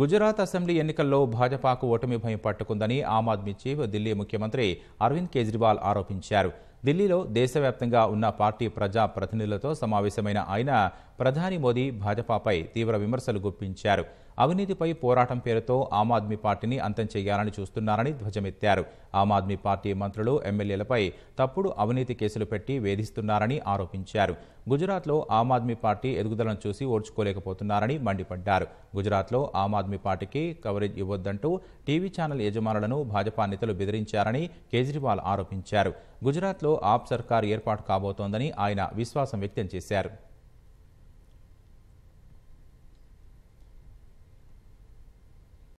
Gujarat assembly ఎన్నికల్లో భాజపాకు ఓటమి భయం పట్టుకుందని ఆమ్ ఆద్మీ చీఫ్ ఢిల్లీ ముఖ్యమంత్రి అరవింద్ కేజ్రీవాల్ ఆరోపించారు ఢిల్లీలో దేశవ్యాప్తంగా ఉన్న పార్టీ ప్రజా ప్రతినిధులతో సమావేశమైన ఆయన ప్రధాని మోదీ భాజపాపై తీవ్ర విమర్శలు గుప్పించారు అవినీతిపై పోరాటం పేరుతో ఆమ్ ఆద్మీ పార్టీని అంతం చేయాలని చూస్తున్నారని ధ్వజమెత్తారు ఆమ్ ఆద్మీ పార్టీ మంత్రులు ఎమ్మెల్యేలపై తప్పుడు అవినీతి కేసులు పెట్టి వేధిస్తున్నారని ఆరోపించారు గుజరాత్లో ఆమ్ ఆద్మీ పార్టీ ఎదుగుదలను చూసి ఓర్చుకోలేకపోతున్నారని మండిపడ్డారు గుజరాత్లో ఆమ్ ఆద్మీ పార్టీకి కవరేజ్ ఇవ్వొద్దంటూ టీవీ ఛానల్ యజమానులను భాజపా నేతలు బెదిరించారని కేజ్రీవాల్ ఆరోపించారు గుజరాత్లో ఆప్ సర్కార్ ఏర్పాటు కాబోతోందని ఆయన విశ్వాసం వ్యక్తం చేశారు